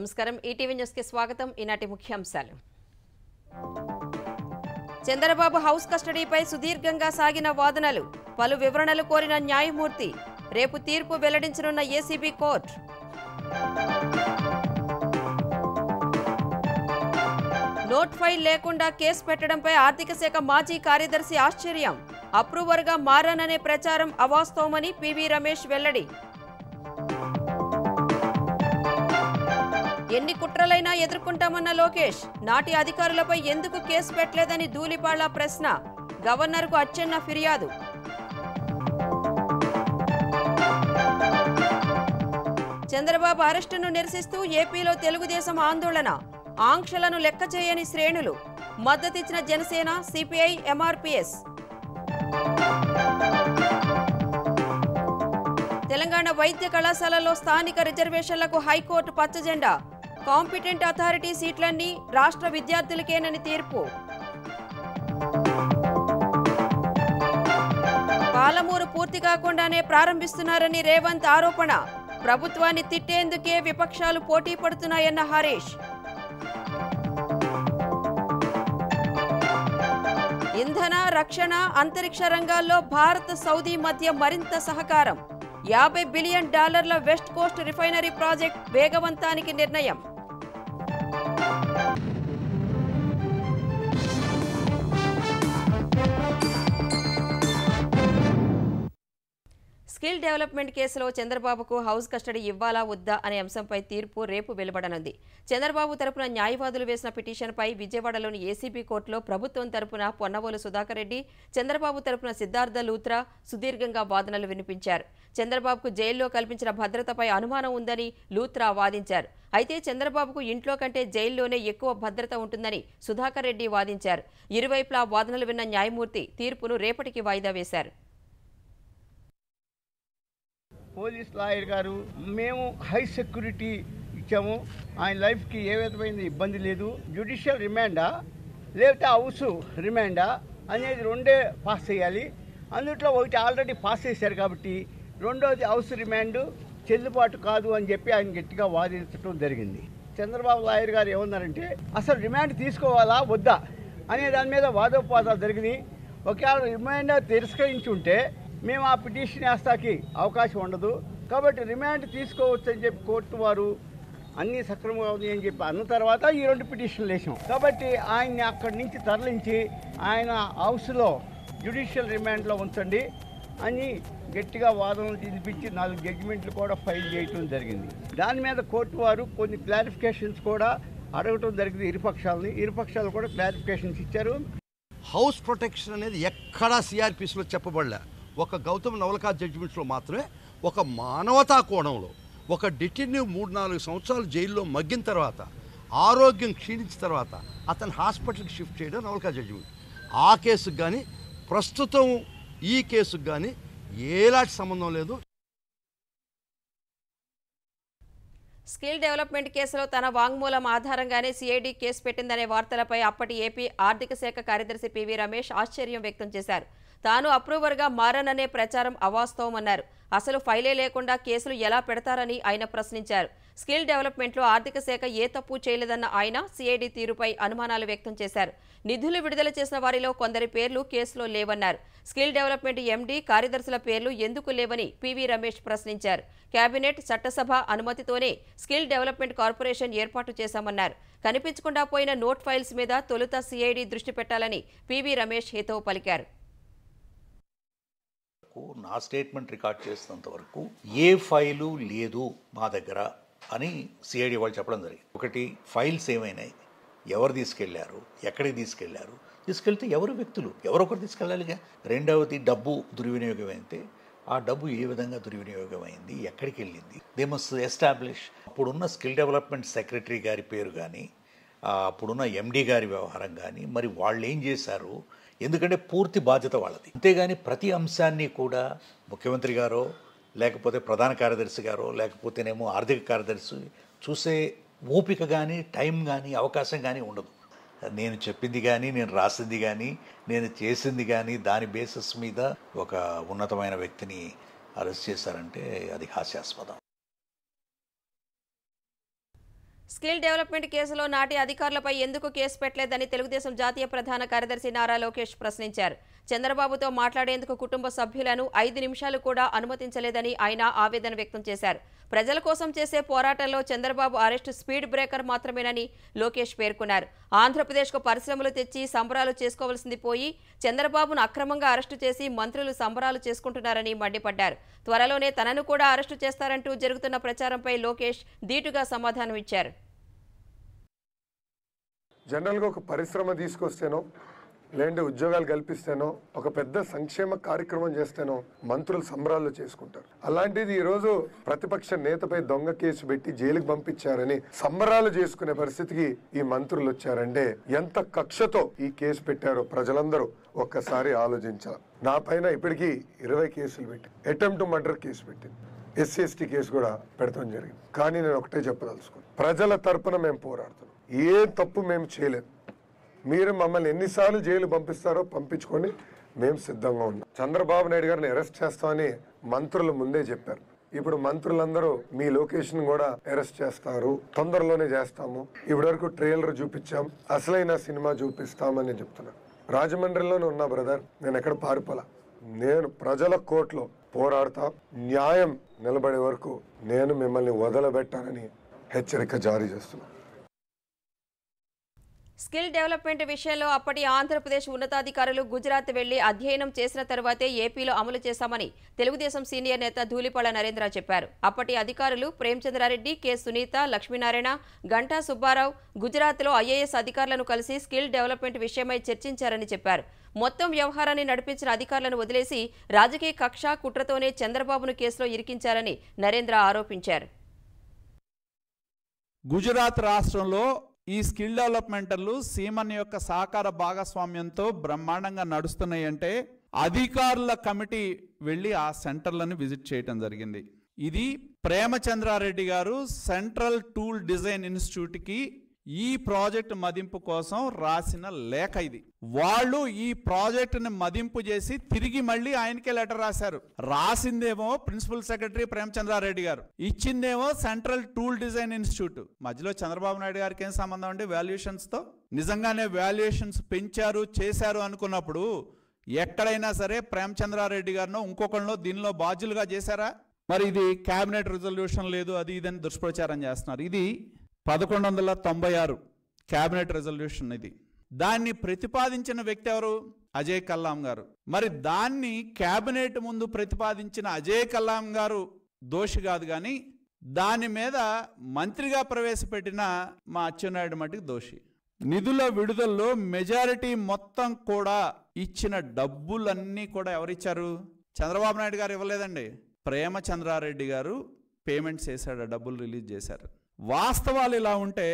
నమస్కారం ETV news కి స్వాగతం ఈనాటి ముఖ్యాంశాలు చంద్రబాబు హౌస్ కస్టడీపై సుదీర్ఘంగా సాగిన వాదనలు పలు వివరణలు కోరిన న్యాయమూర్తి రేపు తీర్పు వెల్లడించనున్న ఏసీబీ కోర్టు నోట్ ఫైల్ లేకుండా కేసు పెట్టడంపై ఆర్థిక శాఖ మాజీ కార్యదర్శి ఆశ్చర్యం అప్రూవర్గా మారాననే ప్రచారం అవాస్తవమని పివి రమేష్ వెల్లడి ఎన్ని కుట్రలైనా ఎదుర్కొంటామన్న లోకేష్ నాటి అధికారులపై ఎందుకు కేసు పెట్టలేదని ధూలిపాళ్ల ప్రశ్న గవర్నర్కు అచ్చెన్న ఫిర్యాదు చంద్రబాబు అరెస్టును నిరసిస్తూ ఏపీలో తెలుగుదేశం ఆందోళన ఆంక్షలను లెక్క చేయని శ్రేణులు మద్దతిచ్చిన జనసేన సిపిఐ ఎంఆర్పిఎస్ తెలంగాణ వైద్య కళాశాలలో స్థానిక రిజర్వేషన్లకు హైకోర్టు పచ్చజెండా కాంపిటెంట్ అథారిటీ సీట్లన్నీ రాష్ట్ర విద్యార్థులకేనని తీర్పు పాలమూరు పూర్తి కాకుండానే ప్రారంభిస్తున్నారని రేవంత్ ఆరోపణ ప్రభుత్వాన్ని తిట్టేందుకే విపక్షాలు పోటీ పడుతున్నాయన్న హరీష్ ఇంధన రక్షణ అంతరిక్ష రంగాల్లో భారత్ సౌదీ మధ్య మరింత సహకారం యాభై బిలియన్ డాలర్ల వెస్ట్ కోస్ట్ రిఫైనరీ ప్రాజెక్ట్ వేగవంతానికి నిర్ణయం స్కిల్ డెవలప్మెంట్ కేసులో చంద్రబాబుకు హౌస్ కస్టడీ ఇవ్వాలా వద్దా అనే అంశంపై తీర్పు రేపు వెలువడనుంది చంద్రబాబు తరపున న్యాయవాదులు వేసిన పిటిషన్పై విజయవాడలోని ఏసీబీ కోర్టులో ప్రభుత్వం తరపున పొన్నవోలు సుధాకర్ రెడ్డి చంద్రబాబు తరపున సిద్ధార్థ లూత్రా సుదీర్ఘంగా వాదనలు వినిపించారు చంద్రబాబుకు జైల్లో కల్పించిన భద్రతపై అనుమానం ఉందని లూత్రా వాదించారు అయితే చంద్రబాబుకు ఇంట్లో కంటే జైల్లోనే ఎక్కువ భద్రత ఉంటుందని సుధాకర్ రెడ్డి వాదించారు ఇరువైపులా వాదనలు విన్న న్యాయమూర్తి తీర్పును రేపటికి వాయిదా వేశారు పోలీస్ లాయర్ గారు మేము హై సెక్యూరిటీ ఇచ్చాము ఆయన లైఫ్కి ఏ విధమైన ఇబ్బంది లేదు జ్యుడిషియల్ రిమాండా లేకపోతే హౌస్ రిమాండా అనేది రెండే పాస్ చేయాలి అందుట్లో ఒకటి ఆల్రెడీ పాస్ చేశారు కాబట్టి రెండోది హౌస్ రిమాండ్ చెల్లుబాటు కాదు అని చెప్పి ఆయన గట్టిగా వాదించడం జరిగింది చంద్రబాబు లాయర్ గారు ఏమన్నారంటే అసలు రిమాండ్ తీసుకోవాలా వద్దా అనే దాని మీద వాదోపవాదాలు జరిగినాయి ఒకవేళ రిమాండ్ తిరస్కరించి ఉంటే మేము ఆ పిటిషన్ వేస్తాకి అవకాశం ఉండదు కాబట్టి రిమాండ్ తీసుకోవచ్చని చెప్పి కోర్టు వారు అన్నీ సక్రమంగా ఉంది అని చెప్పి అన్న తర్వాత ఈ రెండు పిటిషన్లు వేసాం కాబట్టి ఆయన్ని అక్కడి నుంచి తరలించి ఆయన హౌస్లో జ్యుడిషియల్ రిమాండ్లో ఉంచండి అని గట్టిగా వాదనలు తినిపించి నాలుగు జడ్జిమెంట్లు కూడా ఫైల్ చేయటం జరిగింది దాని మీద కోర్టు వారు కొన్ని క్లారిఫికేషన్స్ కూడా అడగటం జరిగింది ఇరుపక్షాలని ఇరుపక్షాలు కూడా క్లారిఫికేషన్స్ ఇచ్చారు హౌస్ ప్రొటెక్షన్ అనేది ఎక్కడా సిఆర్పిస్లో చెప్పబడలే ఒక గౌతమ్ నవలకా జడ్జిమెంట్స్లో మాత్రమే ఒక మానవతా కోణంలో ఒక డిటెన్యూ మూడు నాలుగు సంవత్సరాలు జైల్లో మగ్గిన తర్వాత ఆరోగ్యం క్షీణించిన తర్వాత అతను హాస్పిటల్కి షిఫ్ట్ చేయడం నవలకా జడ్జిమెంట్ ఆ కేసుకు కానీ ప్రస్తుతం ఈ కేసుకు కానీ ఏలాంటి సంబంధం లేదు స్కిల్ డెవలప్మెంట్ కేసులో తన వాంగ్మూలం ఆధారంగానే సిఐడి కేసు పెట్టిందనే వార్తలపై అప్పటి ఏపీ ఆర్థిక శాఖ కార్యదర్శి పివి రమేష్ ఆశ్చర్యం వ్యక్తం చేశారు తాను అప్రూవర్గా మారననే ప్రచారం అవాస్తవమన్నారు అసలు ఫైలే లేకుండా కేసులు ఎలా పెడతారని ఆయన ప్రశ్నించారు స్కిల్ డెవలప్మెంట్లో ఆర్థిక శాఖ ఏ తప్పు చేయలేదన్న ఆయన సిఐడి తీరుపై అనుమానాలు వ్యక్తం చేశారు నిధులు విడుదల చేసిన వారిలో కొందరి పేర్లు కేసులో లేవన్నారు స్కిల్ డెవలప్మెంట్ ఎండీ కార్యదర్శుల పేర్లు ఎందుకు లేవని పివి రమేష్ ప్రశ్నించారు కేబినెట్ చట్టసభ అనుమతితోనే స్కిల్ డెవలప్మెంట్ కార్పొరేషన్ ఏర్పాటు చేశామన్నారు కనిపించకుండా పోయిన నోట్ ఫైల్స్ మీద తొలుత సిఐడి దృష్టి పెట్టాలని పివి రమేష్ హితవు పలికారు వరకు నా స్టేట్మెంట్ రికార్డ్ చేసినంత వరకు ఏ ఫైలు లేదు మా దగ్గర అని సిఐడి వాళ్ళు చెప్పడం జరిగింది ఒకటి ఫైల్స్ ఏమైనాయి ఎవరు తీసుకెళ్లారు ఎక్కడికి తీసుకెళ్లారు తీసుకెళ్తే ఎవరు వ్యక్తులు ఎవరొకరు తీసుకెళ్ళాలిగా రెండవది డబ్బు దుర్వినియోగం అయితే ఆ డబ్బు ఏ విధంగా దుర్వినియోగం అయింది ఎక్కడికి వెళ్ళింది దే మస్ట్ ఎస్టాబ్లిష్ అప్పుడున్న స్కిల్ డెవలప్మెంట్ సెక్రటరీ గారి పేరు కానీ అప్పుడున్న ఎండి గారి వ్యవహారం కానీ మరి వాళ్ళు ఏం చేశారు ఎందుకంటే పూర్తి బాధ్యత వాళ్ళది అంతేగాని ప్రతి అంశాన్ని కూడా ముఖ్యమంత్రి గారో లేకపోతే ప్రధాన కార్యదర్శి గారో లేకపోతేనేమో ఆర్థిక కార్యదర్శి చూసే ఓపిక కానీ టైం కానీ అవకాశం కానీ ఉండదు నేను చెప్పింది కానీ నేను రాసింది కానీ నేను చేసింది కానీ దాని బేసిస్ మీద ఒక ఉన్నతమైన వ్యక్తిని అరెస్ట్ చేశారంటే అది హాస్యాస్పదం స్కిల్ డెవలప్మెంట్ కేసులో నాటి అధికారులపై ఎందుకు కేసు పెట్టలేదని తెలుగుదేశం జాతీయ ప్రధాన కార్యదర్శి నారా లోకేష్ ప్రశ్నించారు చంద్రబాబుతో మాట్లాడేందుకు కుటుంబ సభ్యులను ఐదు నిమిషాలు కూడా అనుమతించలేదని ఆయన ఆవేదన వ్యక్తం చేశారు ప్రజల కోసం చేసే పోరాటంలో చంద్రబాబు అరెస్టు స్పీడ్ బ్రేకర్ మాత్రమేనని లోకేష్ పేర్కొన్నారు ఆంధ్రప్రదేశ్కు పరిశ్రమలు తెచ్చి సంబరాలు చేసుకోవాల్సింది పోయి చంద్రబాబును అక్రమంగా అరెస్టు చేసి మంత్రులు సంబరాలు చేసుకుంటున్నారని మండిపడ్డారు త్వరలోనే తనను కూడా అరెస్టు చేస్తారంటూ జరుగుతున్న ప్రచారంపై లోకేష్ ధీటుగా సమాధానం ఇచ్చారు జనరల్గా ఒక పరిశ్రమ తీసుకొస్తేనో లేదంటే ఉద్యోగాలు కల్పిస్తేనో ఒక పెద్ద సంక్షేమ కార్యక్రమం చేస్తేనో మంత్రులు సంబరాలు చేసుకుంటారు అలాంటిది ఈరోజు ప్రతిపక్ష నేతపై దొంగ కేసు పెట్టి జైలుకు పంపించారని సంబరాలు చేసుకునే పరిస్థితికి ఈ మంత్రులు వచ్చారంటే ఎంత కక్షతో ఈ కేసు పెట్టారో ప్రజలందరూ ఒక్కసారి ఆలోచించాలి నా పైన ఇప్పటికీ ఇరవై కేసులు పెట్టి అటెంప్ట్ మర్డర్ కేసు పెట్టింది ఎస్సీ ఎస్టీ కేసు కూడా పెడతాం జరిగింది కానీ నేను ఒకటే చెప్పదలుచుకున్నాను ప్రజల తరపున మేము పోరాడుతున్నాం ఏ తప్పు మేము చేయలేము మీరు మమ్మల్ని ఎన్నిసార్లు జైలు పంపిస్తారో పంపించుకొని మేము సిద్ధంగా ఉన్నాం చంద్రబాబు నాయుడు గారిని అరెస్ట్ చేస్తామని మంత్రులు ముందే చెప్పారు ఇప్పుడు మంత్రులందరూ మీ లొకేషన్ కూడా అరెస్ట్ చేస్తారు తొందరలోనే చేస్తాము ఇప్పటివరకు ట్రైలర్ చూపించాం అసలైన సినిమా చూపిస్తామని చెప్తున్నాను రాజమండ్రిలోనే ఉన్నా బ్రదర్ నేను ఎక్కడ పారిపోలా నేను ప్రజల కోర్టులో పోరాడతా న్యాయం నిలబడే వరకు నేను మిమ్మల్ని వదలబెట్టానని హెచ్చరిక జారీ చేస్తున్నాను స్కిల్ డెవలప్మెంట్ విషయంలో అప్పటి ఆంధ్రప్రదేశ్ ఉన్నతాధికారులు గుజరాత్ వెళ్లి అధ్యయనం చేసిన తర్వాతే ఏపీలో అమలు చేశామని తెలుగుదేశం సీనియర్ నేత ధూలిపాల నరేంద్ర చెప్పారు అప్పటి అధికారులు ప్రేమచంద్రారెడ్డి కె సునీత లక్ష్మీనారాయణ గంటా సుబ్బారావు గుజరాత్లో ఐఏఎస్ అధికారులను కలిసి స్కిల్ డెవలప్మెంట్ విషయమై చర్చించారని చెప్పారు మొత్తం వ్యవహారాన్ని నడిపించిన అధికారులను వదిలేసి రాజకీయ కక్ష కుట్రతోనే చంద్రబాబును కేసులో ఇరికించారని నరేంద్ర ఆరోపించారు గుజరాత్ రాష్ట్రంలో ఈ స్కిల్ డెవలప్మెంటర్లు సీమన్ యొక్క సహకార భాగస్వామ్యంతో బ్రహ్మాండంగా నడుస్తున్నాయంటే అధికారుల కమిటీ వెళ్ళి ఆ సెంటర్లను విజిట్ చేయటం జరిగింది ఇది ప్రేమచంద్రారెడ్డి గారు సెంట్రల్ టూల్ డిజైన్ ఇన్స్టిట్యూట్కి ఈ ప్రాజెక్టు మదింపు కోసం రాసిన లేఖ ఇది వాళ్ళు ఈ ప్రాజెక్టుని మదింపు చేసి తిరిగి మళ్ళీ ఆయనకే లెటర్ రాశారు రాసిందేమో ప్రిన్సిపల్ సెక్రటరీ ప్రేమచంద్రారెడ్డి గారు ఇచ్చిందేమో సెంట్రల్ టూల్ డిజైన్ ఇన్స్టిట్యూట్ మధ్యలో చంద్రబాబు నాయుడు గారికి ఏం సంబంధం అండి తో నిజంగానే వాల్యుయేషన్స్ పెంచారు చేశారు అనుకున్నప్పుడు ఎక్కడైనా సరే ప్రేమచంద్రారెడ్డి గారినో ఇంకొకళ్ళు దీనిలో బాధ్యులుగా చేశారా మరి ఇది కేబినెట్ రిజల్యూషన్ లేదు అది ఇదని దుష్ప్రచారం చేస్తున్నారు ఇది పదకొండు వందల తొంభై ఆరు క్యాబినెట్ రెజల్యూషన్ ఇది దాన్ని ప్రతిపాదించిన వ్యక్తి ఎవరు అజయ్ కల్లాం గారు మరి దాన్ని క్యాబినెట్ ముందు ప్రతిపాదించిన అజయ్ కల్లాం గారు దోషి కాదు కానీ దాని మీద మంత్రిగా ప్రవేశపెట్టిన మా అచ్చెన్నాయుడు మటుకు దోషి నిధుల విడుదలలో మెజారిటీ మొత్తం కూడా ఇచ్చిన డబ్బులన్నీ కూడా ఎవరిచ్చారు చంద్రబాబు నాయుడు గారు ఇవ్వలేదండి ప్రేమచంద్రారెడ్డి గారు పేమెంట్స్ చేశాడు డబ్బులు రిలీజ్ చేశారు వాస్తవాలు ఇలా ఉంటే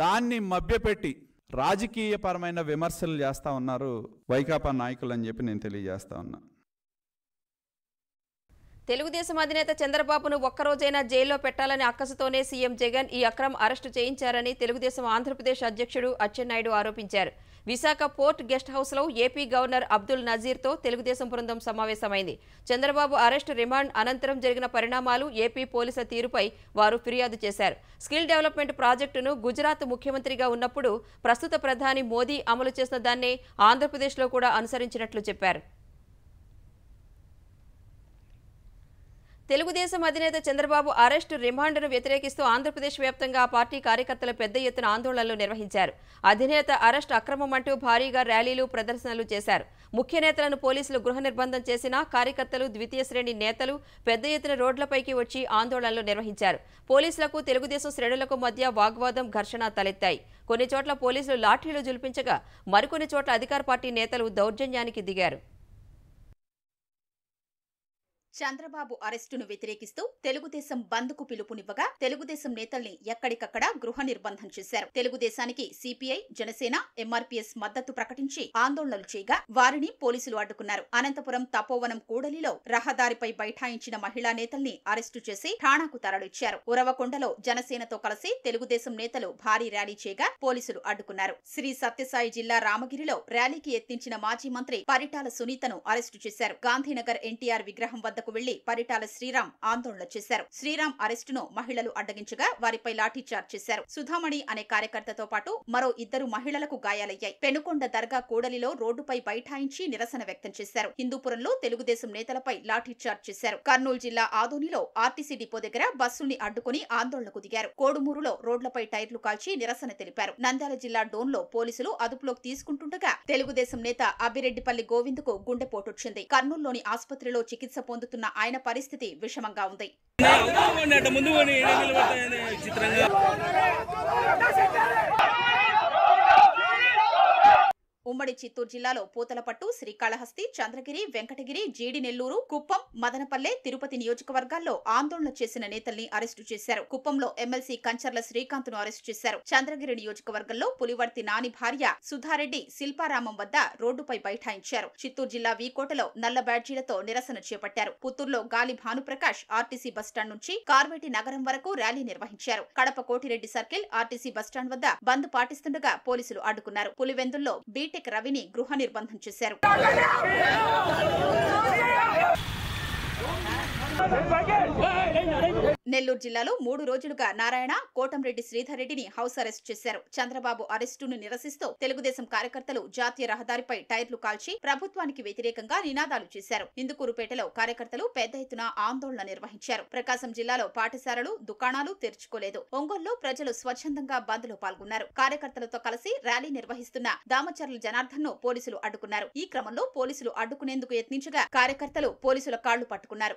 దాన్ని మభ్యపెట్టి రాజకీయపరమైన విమర్శలు చేస్తూ ఉన్నారు వైకాపా నాయకులు అని చెప్పి నేను తెలియజేస్తా ఉన్నా తెలుగుదేశం అధినేత చంద్రబాబును ఒక్కరోజైనా జైల్లో పెట్టాలని అక్కసుతోనే సీఎం జగన్ ఈ అక్రమ అరెస్టు చేయించారని తెలుగుదేశం ఆంధ్రప్రదేశ్ అధ్యక్షుడు అచ్చెన్నాయుడు ఆరోపించారు విశాఖ పోర్ట్ గెస్ట్ హౌస్లో ఏపీ గవర్నర్ అబ్దుల్ నజీర్తో తెలుగుదేశం బృందం సమావేశమైంది చంద్రబాబు అరెస్ట్ రిమాండ్ అనంతరం జరిగిన పరిణామాలు ఏపీ పోలీసుల తీరుపై వారు ఫిర్యాదు చేశారు స్కిల్ డెవలప్మెంట్ ప్రాజెక్టును గుజరాత్ ముఖ్యమంత్రిగా ఉన్నప్పుడు ప్రస్తుత ప్రధాని మోదీ అమలు చేసిన దాన్నే ఆంధ్రప్రదేశ్లో కూడా అనుసరించినట్లు చెప్పారు తెలుగుదేశం అధినేత చంద్రబాబు అరెస్టు రిమాండ్ను వ్యతిరేకిస్తూ ఆంధ్రప్రదేశ్ వ్యాప్తంగా పార్టీ కార్యకర్తలు పెద్ద ఎత్తున ఆందోళనలు నిర్వహించారు అధినేత అరెస్ట్ అక్రమమంటూ భారీగా ర్యాలీలు ప్రదర్శనలు చేశారు ముఖ్య నేతలను పోలీసులు గృహ నిర్బంధం చేసినా కార్యకర్తలు ద్వితీయ శ్రేణి నేతలు పెద్ద ఎత్తున రోడ్లపైకి వచ్చి ఆందోళనలు నిర్వహించారు పోలీసులకు తెలుగుదేశం శ్రేణులకు మధ్య వాగ్వాదం ఘర్షణ తలెత్తాయి కొన్ని చోట్ల పోలీసులు లాఠీలు జులిపించగా మరికొన్ని చోట్ల అధికార పార్టీ నేతలు దౌర్జన్యానికి దిగారు చంద్రబాబు అరెస్టును వ్యతిరేకిస్తూ తెలుగుదేశం బంద్ కు పిలుపునివ్వగా తెలుగుదేశం నేతల్ని ఎక్కడికక్కడ గృహ నిర్బంధం చేశారు తెలుగుదేశానికి సిపిఐ జనసేన ఎంఆర్పీఎస్ మద్దతు ప్రకటించి ఆందోళనలు చేయగా వారిని పోలీసులు అడ్డుకున్నారు అనంతపురం తపోవనం కూడలిలో రహదారిపై బైఠాయించిన మహిళా నేతల్ని అరెస్టు చేసి ఠాణాకు తరలిచ్చారు ఉరవకొండలో జనసేనతో కలిసి తెలుగుదేశం నేతలు భారీ ర్యాలీ చేయగా పోలీసులు అడ్డుకున్నారు శ్రీ సత్యసాయి జిల్లా రామగిరిలో ర్యాలీకి ఎత్తించిన మాజీ మంత్రి పరిటాల సునీతను అరెస్టు చేశారు గాంధీనగర్ ఎన్టీఆర్ విగ్రహం వద్దకు వద్దకు వెళ్లి పరిటాల శ్రీరామ్ ఆందోళన చేశారు శ్రీరామ్ అరెస్టు ను మహిళలు అడ్డగించగా వారిపై లాఠీచార్జ్ చేశారు సుధామణి అనే కార్యకర్తతో పాటు మరో ఇద్దరు మహిళలకు గాయాలయ్యాయి పెనుకొండ దర్గా కూడలిలో రోడ్డుపై బైఠాయించి నిరసన వ్యక్తం చేశారు హిందూపురంలో తెలుగుదేశం నేతలపై లాఠీచార్జ్ చేశారు కర్నూలు జిల్లా ఆదోనిలో ఆర్టీసీ డిపో దగ్గర బస్సుల్ని అడ్డుకుని ఆందోళనకు దిగారు కోడుమూరులో రోడ్లపై టైర్లు కాల్చి నిరసన తెలిపారు నంద్యాల జిల్లా డోన్ లో పోలీసులు అదుపులోకి తీసుకుంటుండగా తెలుగుదేశం నేత అభిరెడ్డిపల్లి వచ్చింది గుండెపోటొచ్చింది కర్నూలులోని ఆసుపత్రిలో చికిత్స పొందుతూ సాగుతున్న ఆయన పరిస్థితి విషమంగా ఉంది ముందు ఉమ్మడి చిత్తూరు జిల్లాలో పూతలపట్టు శ్రీకాళహస్తి చంద్రగిరి వెంకటగిరి జీడినెల్లూరు కుప్పం మదనపల్లె తిరుపతి నియోజకవర్గాల్లో ఆందోళన చేసిన నేతల్ని అరెస్టు చేశారు కుప్పంలో ఎమ్మెల్సీ కంచర్ల శ్రీకాంత్ ను అరెస్టు చేశారు చంద్రగిరి నియోజకవర్గంలో పులివర్తి నాని భార్య సుధారెడ్డి శిల్పారామం వద్ద రోడ్డుపై బైఠాయించారు చిత్తూరు జిల్లా వీకోటలో నల్ల బ్యాడ్జీలతో నిరసన చేపట్టారు పుత్తూరులో గాలి భానుప్రకాష్ ఆర్టీసీ బస్టాండ్ నుంచి కార్వేటి నగరం వరకు ర్యాలీ నిర్వహించారు Kadapa Koti Reddy circle RTC bus stand వద్ద బంద్ పాటిస్తుండగా పోలీసులు అడ్డుకున్నారు పులివెందుల్లో బీటెక్ కార్తిక్ రవిని గృహ నిర్బంధం చేశారు నెల్లూరు జిల్లాలో మూడు రోజులుగా నారాయణ కోటంరెడ్డి శ్రీధర్ రెడ్డిని హౌస్ అరెస్ట్ చేశారు చంద్రబాబు అరెస్టును నిరసిస్తూ తెలుగుదేశం కార్యకర్తలు జాతీయ రహదారిపై టైర్లు కాల్చి ప్రభుత్వానికి వ్యతిరేకంగా నినాదాలు చేశారు ఇందుకురుపేటలో కార్యకర్తలు పెద్ద ఎత్తున ఆందోళన నిర్వహించారు ప్రకాశం జిల్లాలో పాఠశాలలు దుకాణాలు తెరుచుకోలేదు ఒంగోలులో ప్రజలు స్వచ్ఛందంగా బంద్ లో పాల్గొన్నారు కార్యకర్తలతో కలిసి ర్యాలీ నిర్వహిస్తున్న దామచర్ల జనార్దన్ ను పోలీసులు అడ్డుకున్నారు ఈ క్రమంలో పోలీసులు అడ్డుకునేందుకు యత్నించగా కార్యకర్తలు పోలీసుల కాళ్లు పట్టుకున్నారు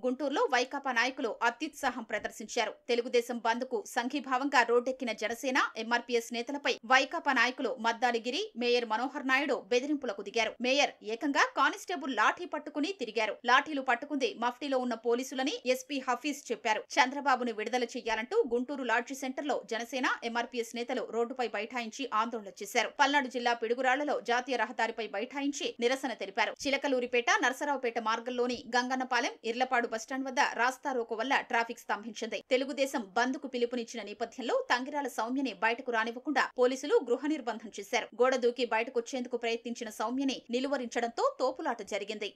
గుంటూరులో వైకాపా నాయకులు అత్యుత్సాహం ప్రదర్శించారు తెలుగుదేశం బంద్ కు సంఘీభావంగా రోడ్డెక్కిన జనసేన ఎంఆర్పీఎస్ నేతలపై వైకాపా నాయకులు మద్దాలిగిరి మేయర్ మనోహర్ నాయుడు బెదిరింపులకు దిగారు మేయర్ ఏకంగా కానిస్టేబుల్ లాఠీ పట్టుకుని తిరిగారు లాఠీలు పట్టుకుంది మఫ్టీలో ఉన్న పోలీసులని ఎస్పీ హఫీజ్ చెప్పారు చంద్రబాబును విడుదల చేయాలంటూ గుంటూరు లాడ్జీ సెంటర్లో జనసేన ఎంఆర్పీఎస్ నేతలు రోడ్డుపై బైఠాయించి ఆందోళన చేశారు పల్నాడు జిల్లా పిడుగురాళ్లలో జాతీయ రహదారిపై బైఠాయించి నిరసన తెలిపారు చిలకలూరిపేట నరసరావుపేట మార్గంలోని గంగన్నపాలెం ఇర్లపాడు బస్టాండ్ వద్ద రాస్తా రోకో వల్ల ట్రాఫిక్ స్తంభించింది తెలుగుదేశం బంద్ కు పిలుపునిచ్చిన నేపథ్యంలో తంగిరాల సౌమ్యని బయటకు రానివ్వకుండా పోలీసులు గృహ నిర్బంధం చేశారు గోడ దూకి బయటకొచ్చేందుకు ప్రయత్నించిన సౌమ్యని నిలువరించడంతో తోపులాట జరిగింది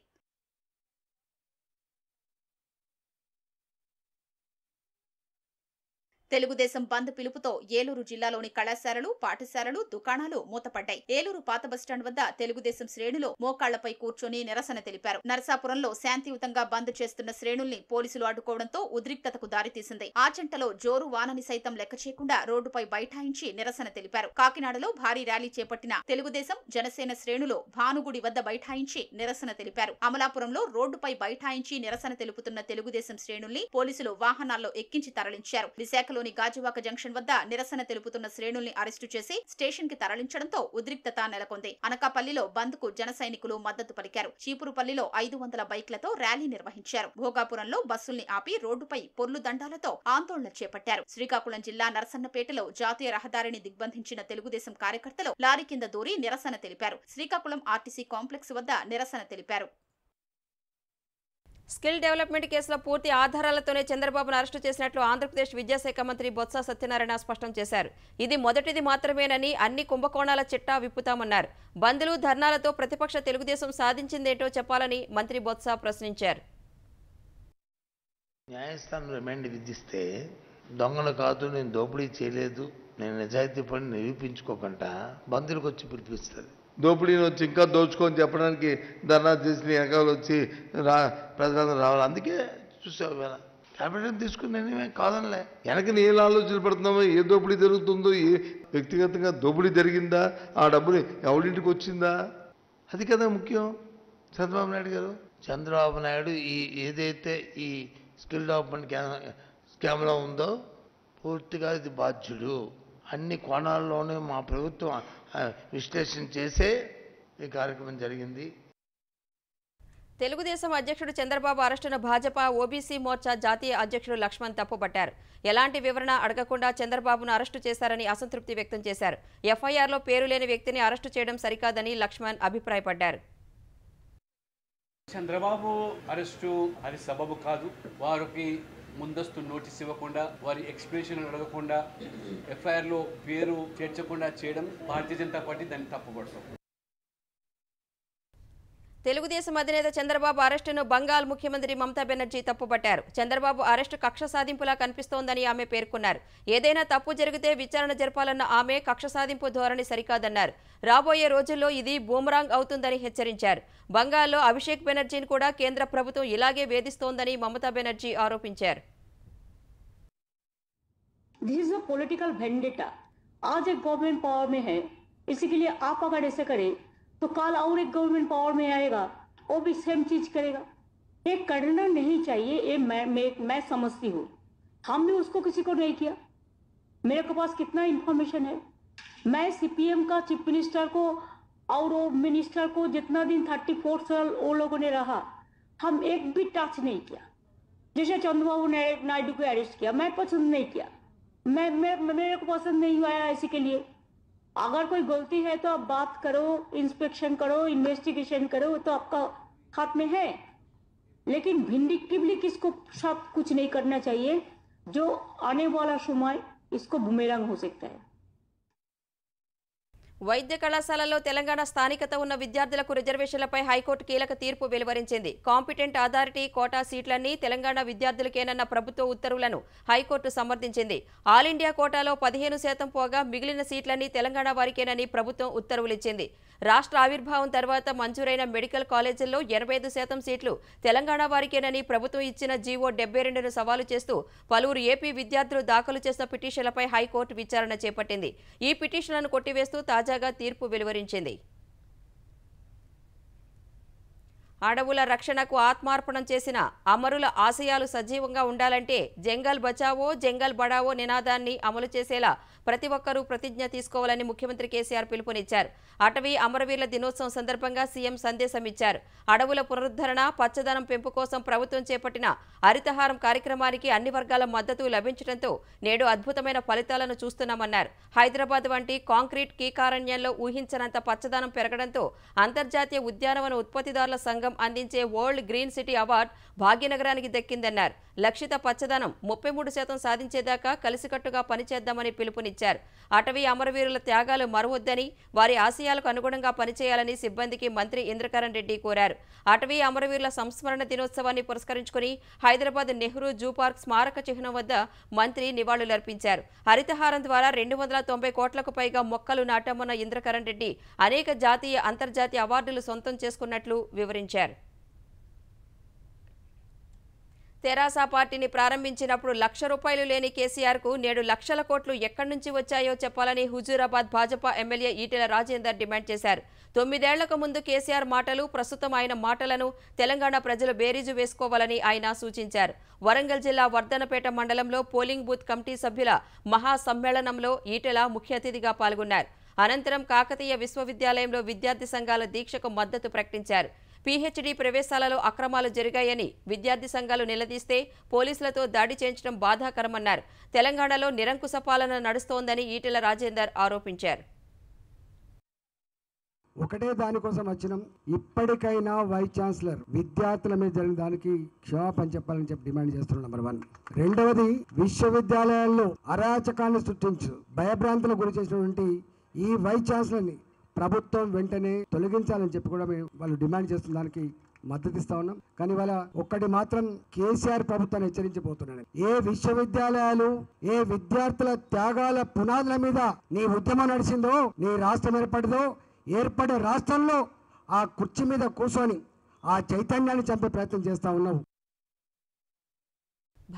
తెలుగుదేశం బంద్ పిలుపుతో ఏలూరు జిల్లాలోని కళాశాలలు పాఠశాలలు దుకాణాలు మూతపడ్డాయి ఏలూరు పాత బస్టాండ్ వద్ద తెలుగుదేశం శ్రేణులు మోకాళ్లపై కూర్చొని నిరసన తెలిపారు నరసాపురంలో శాంతియుతంగా బంద్ చేస్తున్న శ్రేణుల్ని పోలీసులు అడ్డుకోవడంతో ఉద్రిక్తతకు దారితీసింది ఆచంటలో జోరు వానని సైతం లెక్క చేయకుండా రోడ్డుపై బైఠాయించి నిరసన తెలిపారు కాకినాడలో భారీ ర్యాలీ చేపట్టిన తెలుగుదేశం జనసేన శ్రేణులు భానుగుడి వద్ద బైఠాయించి నిరసన తెలిపారు అమలాపురంలో రోడ్డుపై బైఠాయించి నిరసన తెలుపుతున్న తెలుగుదేశం శ్రేణుల్ని పోలీసులు వాహనాల్లో ఎక్కించి తరలించారు విశాఖ విశాఖలోని గాజువాక జంక్షన్ వద్ద నిరసన తెలుపుతున్న శ్రేణుల్ని అరెస్టు చేసి స్టేషన్ కి తరలించడంతో ఉద్రిక్తత నెలకొంది అనకాపల్లిలో బంద్ కు జన సైనికులు మద్దతు పలికారు చీపురుపల్లిలో ఐదు వందల బైక్లతో ర్యాలీ నిర్వహించారు భోగాపురంలో బస్సుల్ని ఆపి రోడ్డుపై పొర్లు దండాలతో ఆందోళన చేపట్టారు శ్రీకాకుళం జిల్లా నరసన్నపేటలో జాతీయ రహదారిని దిగ్బంధించిన తెలుగుదేశం కార్యకర్తలు లారీ కింద దూరి నిరసన తెలిపారు శ్రీకాకుళం ఆర్టీసీ కాంప్లెక్స్ వద్ద నిరసన తెలిపారు స్కిల్ డెవలప్మెంట్ కేసులో పూర్తి ఆధారాలతోనే చంద్రబాబును అరెస్టు చేసినట్లు ఆంధ్రప్రదేశ్ విద్యాశాఖ మంత్రి బొత్స సత్యనారాయణ స్పష్టం చేశారు ఇది మొదటిది మాత్రమేనని అన్ని కుంభకోణాల చిట్టా విప్పుతామన్నారు బంద్లు ధర్నాలతో ప్రతిపక్ష తెలుగుదేశం సాధించిందేంటో చెప్పాలని మంత్రి బొత్స ప్రశ్నించారు న్యాయస్థానం రిమాండ్ విధిస్తే దొంగలు కాదు నేను దోపిడీ చేయలేదు నేను నిజాయితీ పని నిరూపించుకోకుండా బంధులకు వచ్చి పిలిపిస్తుంది దోపిడీని వచ్చి ఇంకా దోచుకొని చెప్పడానికి ధర్నా చేసిన వెనకాల వచ్చి రా ప్రజలందరూ రావాలి అందుకే చూసావు వేళ క్యాబినెట్ తీసుకున్నాను మేము కాదనిలే వెనక నేను ఆలోచన పడుతున్నామో ఏ దోపిడీ జరుగుతుందో ఏ వ్యక్తిగతంగా దోపిడీ జరిగిందా ఆ డబ్బులు ఎవరింటికి వచ్చిందా అది కదా ముఖ్యం చంద్రబాబు నాయుడు గారు చంద్రబాబు నాయుడు ఈ ఏదైతే ఈ స్కిల్ డెవలప్మెంట్ స్కామ్లో ఉందో పూర్తిగా ఇది బాధ్యుడు అన్ని కోణాల్లోనే మా ప్రభుత్వం విశ్లేషణ చేసే ఈ కార్యక్రమం జరిగింది తెలుగుదేశం అధ్యక్షుడు చంద్రబాబు అరెస్టును భాజపా ఓబీసీ మోర్చా జాతీయ అధ్యక్షుడు లక్ష్మణ్ తప్పుపట్టారు ఎలాంటి వివరణ అడగకుండా చంద్రబాబును అరెస్టు చేశారని అసంతృప్తి వ్యక్తం చేశారు ఎఫ్ఐఆర్లో పేరు లేని వ్యక్తిని అరెస్టు చేయడం సరికాదని లక్ష్మణ్ అభిప్రాయపడ్డారు చంద్రబాబు అరెస్టు అది సబబు కాదు వారికి ముందస్తు నోటీస్ ఇవ్వకుండా వారి ఎక్స్ప్లెనేషన్ అడగకుండా ఎఫ్ఐఆర్లో పేరు చేర్చకుండా చేయడం భారతీయ జనతా పార్టీ దాన్ని తప్పుపడుతుంది తెలుగుదేశం అధినేత చంద్రబాబు అరెస్టును బంగాల్ ముఖ్యమంత్రి మమతా బెనర్జీ తప్పుపట్టారు చంద్రబాబు అరెస్టు కక్ష సాధింపులా కనిపిస్తోందని ఆమె పేర్కొన్నారు ఏదైనా తప్పు జరిగితే విచారణ జరపాలన్న ఆమె కక్ష సాధింపు ధోరణి సరికాదన్నారు రాబోయే రోజుల్లో ఇది బూమరాంగ్ అవుతుందని హెచ్చరించారు బంగాల్లో అభిషేక్ బెనర్జీని కూడా కేంద్ర ప్రభుత్వం ఇలాగే వేధిస్తోందని మమతా బెనర్జీ ఆరోపించారు तो कल और एक गवर्नमेंट पावर में आएगा वो भी सेम चीज करेगा ये करना नहीं चाहिए ये मैं मैं, मैं समझती हूँ हमने उसको किसी को नहीं किया मेरे के पास कितना इन्फॉर्मेशन है मैं सीपीएम का चीफ मिनिस्टर को और वो मिनिस्टर को जितना दिन थर्टी फोर साल वो लोगों ने रहा हम एक भी टच नहीं किया जैसे चंद्रबाबू नायडू को अरेस्ट किया मैं पसंद नहीं किया मैं मैं मेरे को पसंद नहीं हुआ इसी के लिए अगर कोई गलती है तो आप बात करो इंस्पेक्शन करो इन्वेस्टिगेशन करो तो आपका हाथ में है लेकिन भिंडिक्टिवली किसको सब कुछ नहीं करना चाहिए जो आने वाला समय इसको बुमेरंग हो सकता है వైద్య కళాశాలలో తెలంగాణ స్థానికత ఉన్న విద్యార్థులకు రిజర్వేషన్లపై హైకోర్టు కీలక తీర్పు వెలువరించింది కాంపిటెంట్ అథారిటీ కోటా సీట్లన్నీ తెలంగాణ విద్యార్థులకేనన్న ప్రభుత్వ ఉత్తర్వులను హైకోర్టు సమర్థించింది ఆల్ ఇండియా కోటాలో పదిహేను శాతం పోగా మిగిలిన సీట్లన్నీ తెలంగాణ వారికేనని ప్రభుత్వం ఉత్తర్వులిచ్చింది రాష్ట్ర ఆవిర్భావం తర్వాత మంజూరైన మెడికల్ కాలేజీల్లో ఎనభై ఐదు శాతం సీట్లు తెలంగాణ వారికేనని ప్రభుత్వం ఇచ్చిన జీవో డెబ్బై రెండును సవాలు చేస్తూ పలువురు ఏపీ విద్యార్థులు దాఖలు చేసిన పిటిషన్లపై హైకోర్టు విచారణ చేపట్టింది ఈ పిటిషన్లను కొట్టివేస్తూ తాజాగా తీర్పు వెలువరించింది అడవుల రక్షణకు ఆత్మార్పణం చేసిన అమరుల ఆశయాలు సజీవంగా ఉండాలంటే జంగల్ బచావో జంగల్ బడావో నినాదాన్ని అమలు చేసేలా ప్రతి ఒక్కరూ ప్రతిజ్ఞ తీసుకోవాలని ముఖ్యమంత్రి కేసీఆర్ పిలుపునిచ్చారు అటవీ అమరవీరుల దినోత్సవం సందర్భంగా సీఎం సందేశం ఇచ్చారు అడవుల పునరుద్ధరణ పచ్చదనం పెంపు కోసం ప్రభుత్వం చేపట్టిన హరితహారం కార్యక్రమానికి అన్ని వర్గాల మద్దతు లభించడంతో నేడు అద్భుతమైన ఫలితాలను చూస్తున్నామన్నారు హైదరాబాద్ వంటి కాంక్రీట్ కీకారణ్యంలో ఊహించనంత పచ్చదనం పెరగడంతో అంతర్జాతీయ ఉద్యానవన ఉత్పత్తిదారుల సంఘం అందించే వరల్డ్ గ్రీన్ సిటీ అవార్డు భాగ్యనగరానికి దక్కిందన్నారు లక్షిత పచ్చదనం ముప్పై మూడు శాతం సాధించేదాకా కలిసికట్టుగా పనిచేద్దామని పిలుపునిచ్చారు పిలుపునిచ్చారు అటవీ అమరవీరుల త్యాగాలు మరవద్దని వారి ఆశయాలకు అనుగుణంగా పనిచేయాలని సిబ్బందికి మంత్రి ఇంద్రకరణ్ రెడ్డి కోరారు అటవీ అమరవీరుల సంస్మరణ దినోత్సవాన్ని పురస్కరించుకుని హైదరాబాద్ నెహ్రూ జూ పార్క్ స్మారక చిహ్నం వద్ద మంత్రి నివాళులర్పించారు హరితహారం ద్వారా రెండు వందల తొంభై కోట్లకు పైగా మొక్కలు నాటామన్న ఇంద్రకరణ్ రెడ్డి అనేక జాతీయ అంతర్జాతీయ అవార్డులు సొంతం చేసుకున్నట్లు వివరించారు తెరాస పార్టీని ప్రారంభించినప్పుడు లక్ష రూపాయలు లేని కేసీఆర్ కు నేడు లక్షల కోట్లు ఎక్కడి నుంచి వచ్చాయో చెప్పాలని హుజూరాబాద్ భాజపా ఎమ్మెల్యే ఈటెల రాజేందర్ డిమాండ్ చేశారు తొమ్మిదేళ్లకు ముందు కేసీఆర్ మాటలు ప్రస్తుతం ఆయన మాటలను తెలంగాణ ప్రజలు బేరీజు వేసుకోవాలని ఆయన సూచించారు వరంగల్ జిల్లా వర్ధనపేట మండలంలో పోలింగ్ బూత్ కమిటీ సభ్యుల మహాసమ్మేళనంలో ఈటెల ముఖ్య అతిథిగా పాల్గొన్నారు అనంతరం కాకతీయ విశ్వవిద్యాలయంలో విద్యార్థి సంఘాల దీక్షకు మద్దతు ప్రకటించారు పీహెచ్డీ ప్రవేశాలలో అక్రమాలు జరిగాయని విద్యార్థి సంఘాలు నిలదీస్తే పోలీసులతో దాడి చేయించడం బాధాకరమన్నారు తెలంగాణలో నిరంకుశ పాలన నడుస్తోందని ఈటెల రాజేందర్ ఆరోపించారు ఒకటే దానికోసం వచ్చినాం ఇప్పటికైనా వైస్ ఛాన్సలర్ విద్యార్థుల మీద జరిగిన దానికి క్షమాపణ చెప్పాలని చెప్పి డిమాండ్ చేస్తున్నాం నెంబర్ వన్ రెండవది విశ్వవిద్యాలయాల్లో అరాచకాన్ని సృష్టించు భయభ్రాంతులకు గురి చేసినటువంటి ఈ వైస్ ఛాన్సలర్ని ప్రభుత్వం వెంటనే తొలగించాలని చెప్పి కూడా మేము వాళ్ళు డిమాండ్ చేస్తున్న దానికి మద్దతు ఇస్తా ఉన్నాం కానీ వాళ్ళ ఒక్కటి మాత్రం కేసీఆర్ ప్రభుత్వాన్ని హెచ్చరించబోతున్నాను ఏ విశ్వవిద్యాలయాలు ఏ విద్యార్థుల త్యాగాల పునాదుల మీద నీ ఉద్యమం నడిచిందో నీ రాష్ట్రం ఏర్పడదో ఏర్పడే రాష్ట్రంలో ఆ కుర్చీ మీద కూర్చొని ఆ చైతన్యాన్ని చంపే ప్రయత్నం చేస్తా ఉన్నావు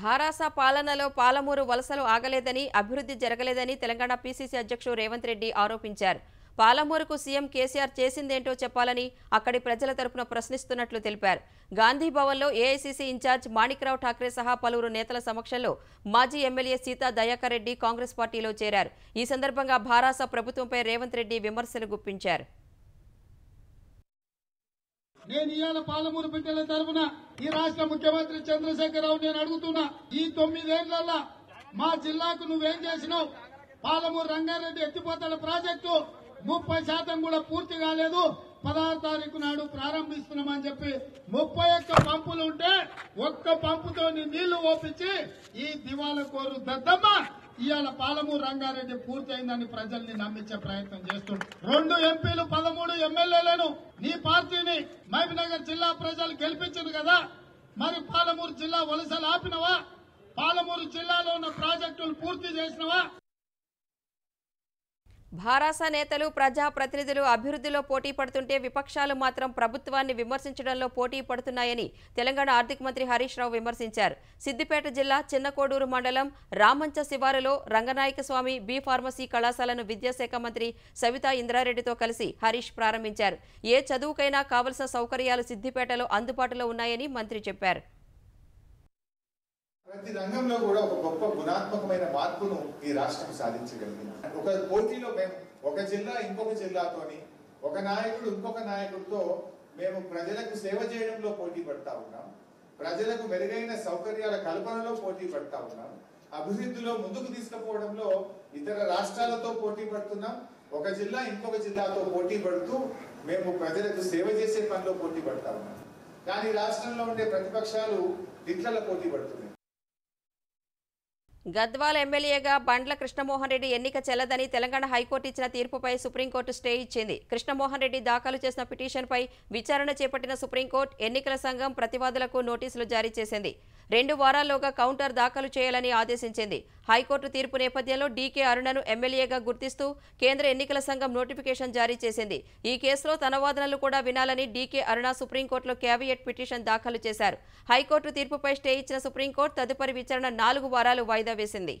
భారాస పాలనలో పాలమూరు వలసలు ఆగలేదని అభివృద్ధి జరగలేదని తెలంగాణ పీసీసీ అధ్యక్షుడు రేవంత్ రెడ్డి ఆరోపించారు పాలమూరుకు సీఎం కేసీఆర్ చేసిందేంటో చెప్పాలని అక్కడి ప్రజల తరఫున ప్రశ్నిస్తున్నట్లు తెలిపారు గాంధీ భవన్లో ఏఐసీసీ ఇన్ఛార్జ్ మాణిక్రావు ఠాక్రే సహా పలువురు నేతల సమక్షంలో మాజీ ఎమ్మెల్యే సీతా దయాకర్ రెడ్డి కాంగ్రెస్ పార్టీలో చేరారు ఈ సందర్భంగా భారాస ప్రభుత్వంపై రేవంత్ రెడ్డి విమర్శలు గుప్పించారు నేను ఇవాళ పాలమూరు బిడ్డల తరఫున ఈ రాష్ట్ర ముఖ్యమంత్రి చంద్రశేఖర్ రావు నేను అడుగుతున్నా ఈ తొమ్మిదేళ్లలో మా జిల్లాకు నువ్వేం చేసినావు పాలమూరు రంగారెడ్డి ఎత్తిపోతల ప్రాజెక్టు ముప్పై శాతం కూడా పూర్తి కాలేదు పదహారు తారీఖు నాడు ప్రారంభిస్తున్నామని చెప్పి ముప్పై ఒక్క పంపులు ఉంటే ఒక్క పంపుతో నీళ్లు ఓపించి ఈ దివాల కోరు దద్దమ్మ ఇవాళ పాలమూరు రంగారెడ్డి పూర్తయిందని ప్రజల్ని నమ్మించే ప్రయత్నం చేస్తుంది రెండు ఎంపీలు పదమూడు ఎమ్మెల్యేలను నీ పార్టీని మహబూబ్నగర్ జిల్లా ప్రజలు గెలిపించింది కదా మరి పాలమూరు జిల్లా వలసలు ఆపినవా పాలమూరు జిల్లాలో ఉన్న ప్రాజెక్టులు పూర్తి చేసినవా భారాస నేతలు ప్రజాప్రతినిధులు అభివృద్ధిలో పోటీ పడుతుంటే విపక్షాలు మాత్రం ప్రభుత్వాన్ని విమర్శించడంలో పోటీ పడుతున్నాయని తెలంగాణ ఆర్థిక మంత్రి హరీష్ రావు విమర్శించారు సిద్దిపేట జిల్లా చిన్నకోడూరు మండలం రామంచ శివారులో రంగనాయకస్వామి బి ఫార్మసీ కళాశాలను విద్యాశాఖ మంత్రి సవితా ఇంద్రారెడ్డితో కలిసి హరీష్ ప్రారంభించారు ఏ చదువుకైనా కావలసిన సౌకర్యాలు సిద్దిపేటలో అందుబాటులో ఉన్నాయని మంత్రి చెప్పారు ప్రతి రంగంలో కూడా ఒక గొప్ప గుణాత్మకమైన మార్పును ఈ రాష్ట్రం సాధించగలిగింది ఒక పోటీలో మేము ఒక జిల్లా ఇంకొక జిల్లాతోని ఒక నాయకుడు ఇంకొక నాయకుడితో మేము ప్రజలకు సేవ చేయడంలో పోటీ పడతా ఉన్నాం ప్రజలకు మెరుగైన సౌకర్యాల కల్పనలో పోటీ పడతా ఉన్నాం అభివృద్ధిలో ముందుకు తీసుకుపోవడంలో ఇతర రాష్ట్రాలతో పోటీ పడుతున్నాం ఒక జిల్లా ఇంకొక జిల్లాతో పోటీ పడుతూ మేము ప్రజలకు సేవ చేసే పనిలో పోటీ పడతా ఉన్నాం కానీ రాష్ట్రంలో ఉండే ప్రతిపక్షాలు ఇట్లలో పోటీ పడుతున్నాయి గద్వాల్ ఎమ్మెల్యేగా బండ్ల కృష్ణమోహన్ రెడ్డి ఎన్నిక చెల్లదని తెలంగాణ హైకోర్టు ఇచ్చిన తీర్పుపై సుప్రీంకోర్టు స్టే ఇచ్చింది కృష్ణమోహన్ రెడ్డి దాఖలు చేసిన పిటిషన్పై విచారణ చేపట్టిన సుప్రీంకోర్టు ఎన్నికల సంఘం ప్రతివాదులకు నోటీసులు జారీ చేసింది రెండు వారాల్లోగా కౌంటర్ దాఖలు చేయాలని ఆదేశించింది హైకోర్టు తీర్పు నేపథ్యంలో డీకే అరుణను ఎమ్మెల్యేగా గుర్తిస్తూ కేంద్ర ఎన్నికల సంఘం నోటిఫికేషన్ జారీ చేసింది ఈ కేసులో తన వాదనలు కూడా వినాలని డీకే అరుణ సుప్రీంకోర్టులో క్యావియట్ పిటిషన్ దాఖలు చేశారు హైకోర్టు తీర్పుపై స్టే ఇచ్చిన సుప్రీంకోర్టు తదుపరి విచారణ నాలుగు వారాలు వాయిదా వేసింది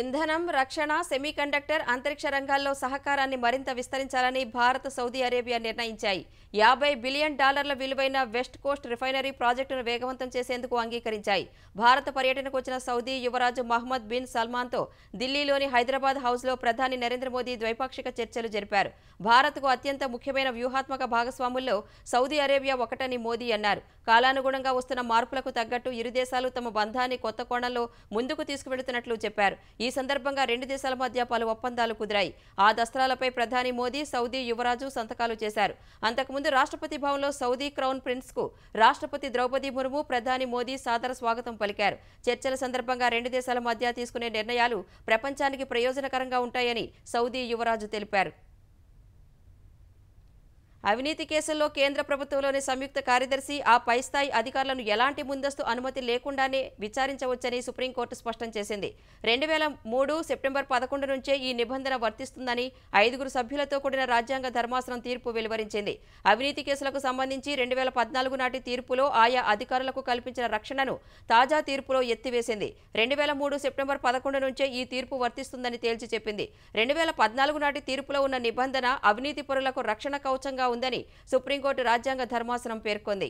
ఇంధనం రక్షణ సెమీకండక్టర్ అంతరిక్ష రంగాల్లో సహకారాన్ని మరింత విస్తరించాలని భారత్ సౌదీ అరేబియా నిర్ణయించాయి యాభై బిలియన్ డాలర్ల విలువైన వెస్ట్ కోస్ట్ రిఫైనరీ ప్రాజెక్టును వేగవంతం చేసేందుకు అంగీకరించాయి భారత పర్యటనకు వచ్చిన సౌదీ యువరాజు మహ్మద్ బిన్ సల్మాన్తో ఢిల్లీలోని హైదరాబాద్ హౌస్లో ప్రధాని నరేంద్ర మోదీ ద్వైపాక్షిక చర్చలు జరిపారు భారత్కు అత్యంత ముఖ్యమైన వ్యూహాత్మక భాగస్వాముల్లో సౌదీ అరేబియా ఒకటని మోదీ అన్నారు కాలానుగుణంగా వస్తున్న మార్పులకు తగ్గట్టు ఇరు దేశాలు తమ బంధాన్ని కొత్త కోణంలో ముందుకు తీసుకువెళుతున్నట్లు చెప్పారు ఈ సందర్భంగా రెండు దేశాల మధ్య పలు ఒప్పందాలు కుదిరాయి ఆ దస్త్రాలపై ప్రధాని మోదీ సౌదీ యువరాజు సంతకాలు చేశారు అంతకుముందు రాష్ట్రపతి భవన్లో సౌదీ క్రౌన్ కు రాష్ట్రపతి ద్రౌపది ముర్ము ప్రధాని మోదీ సాదర స్వాగతం పలికారు చర్చల సందర్భంగా రెండు దేశాల మధ్య తీసుకునే నిర్ణయాలు ప్రపంచానికి ప్రయోజనకరంగా ఉంటాయని సౌదీ యువరాజు తెలిపారు అవినీతి కేసుల్లో కేంద్ర ప్రభుత్వంలోని సంయుక్త కార్యదర్శి ఆ పైస్థాయి అధికారులను ఎలాంటి ముందస్తు అనుమతి లేకుండానే విచారించవచ్చని సుప్రీంకోర్టు స్పష్టం చేసింది రెండు వేల మూడు సెప్టెంబర్ పదకొండు నుంచే ఈ నిబంధన వర్తిస్తుందని ఐదుగురు సభ్యులతో కూడిన రాజ్యాంగ ధర్మాసనం తీర్పు వెలువరించింది అవినీతి కేసులకు సంబంధించి రెండు వేల పద్నాలుగు నాటి తీర్పులో ఆయా అధికారులకు కల్పించిన రక్షణను తాజా తీర్పులో ఎత్తివేసింది రెండు వేల మూడు సెప్టెంబర్ పదకొండు నుంచే ఈ తీర్పు వర్తిస్తుందని తేల్చి చెప్పింది రెండు వేల పద్నాలుగు నాటి తీర్పులో ఉన్న నిబంధన అవినీతి పరులకు రక్షణ కవచంగా ఉందని సుప్రీంకోర్టు రాజ్యాంగ ధర్మాసనం పేర్కొంది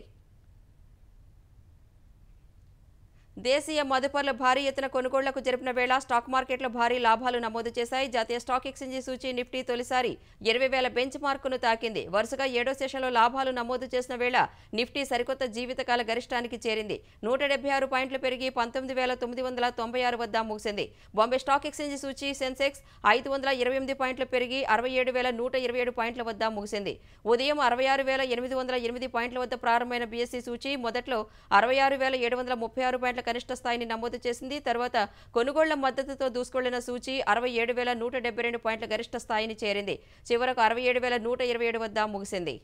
దేశీయ మదుపర్లు భారీ ఎత్తున కొనుగోళ్లకు జరిపిన వేళ స్టాక్ మార్కెట్లో భారీ లాభాలు నమోదు చేశాయి జాతీయ స్టాక్ ఎక్స్చేంజ్ సూచి నిఫ్టీ తొలిసారి ఇరవై వేల బెంచ్ మార్కును తాకింది వరుసగా ఏడో సెషన్లో లాభాలు నమోదు చేసిన వేళ నిఫ్టీ సరికొత్త జీవితకాల గరిష్టానికి చేరింది నూట ఆరు పాయింట్లు పెరిగి పంతొమ్మిది వేల తొమ్మిది వందల తొంభై ఆరు వద్ద ముగిసింది బాంబే స్టాక్ ఎక్స్చేంజ్ సూచి సెన్సెక్స్ ఐదు వందల ఇరవై ఎనిమిది పాయింట్లు పెరిగి అరవై ఏడు వేల నూట ఇరవై ఏడు పాయింట్ల వద్ద ముగిసింది ఉదయం అరవై ఆరు వేల ఎనిమిది వందల ఎనిమిది పాయింట్ల వద్ద ప్రారంభమైన బీఎస్సీ సూచి మొదట్లో అరవై ఆరు వేల ఏడు వందల ముప్పై ఆరు పాయింట్ల కనిష్ట స్థాయిని నమోదు చేసింది తర్వాత కొనుగోళ్ల మద్దతుతో దూసుకెళ్లిన సూచి అరవై ఏడు వేల నూట రెండు పాయింట్ల గరిష్ట స్థాయిని చేరింది చివరకు అరవై ఏడు వేల నూట ఇరవై ఏడు వద్ద ముగిసింది